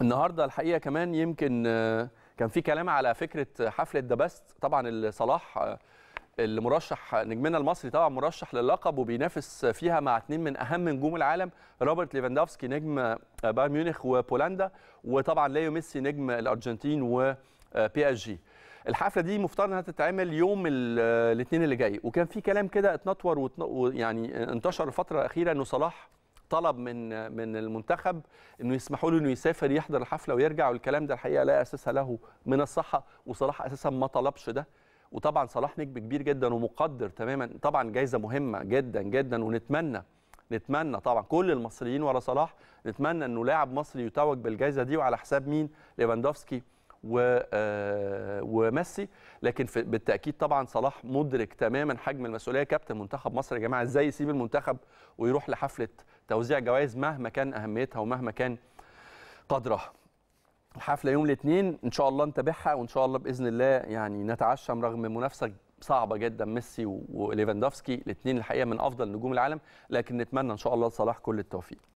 النهارده الحقيقه كمان يمكن آه، كان في كلام على فكره حفله دبست طبعا صلاح آه، المرشح نجمنا المصري طبعا مرشح للقب وبينافس فيها مع اثنين من اهم نجوم العالم روبرت ليفاندوفسكي نجم آه، بايرن ميونخ وبولندا وطبعا ليو ميسي نجم الارجنتين وبي اس جي الحفله دي مفترض انها تتعمل يوم الاثنين اللي جاي وكان في كلام كده اتنطور ويعني انتشر الفتره الاخيره انه صلاح طلب من من المنتخب انه يسمحوا له انه يسافر يحضر الحفله ويرجع والكلام ده الحقيقه لا اساس له من الصحه وصلاح اساسا ما طلبش ده وطبعا صلاح نجم كبير جدا ومقدر تماما طبعا جايزه مهمه جدا جدا ونتمنى نتمنى طبعا كل المصريين ورا صلاح نتمنى انه لاعب مصري يتوج بالجائزه دي وعلى حساب مين ليفاندوفسكي آه، وميسي لكن بالتاكيد طبعا صلاح مدرك تماما حجم المسؤوليه كابتن منتخب مصر يا جماعه ازاي يسيب المنتخب ويروح لحفله توزيع جوائز مهما كان اهميتها ومهما كان قدرها الحفله يوم الاثنين ان شاء الله نتابعها وان شاء الله باذن الله يعني نتعشم رغم منافسه صعبه جدا ميسي وليفاندوفسكي الاثنين الحقيقه من افضل نجوم العالم لكن نتمنى ان شاء الله لصلاح كل التوفيق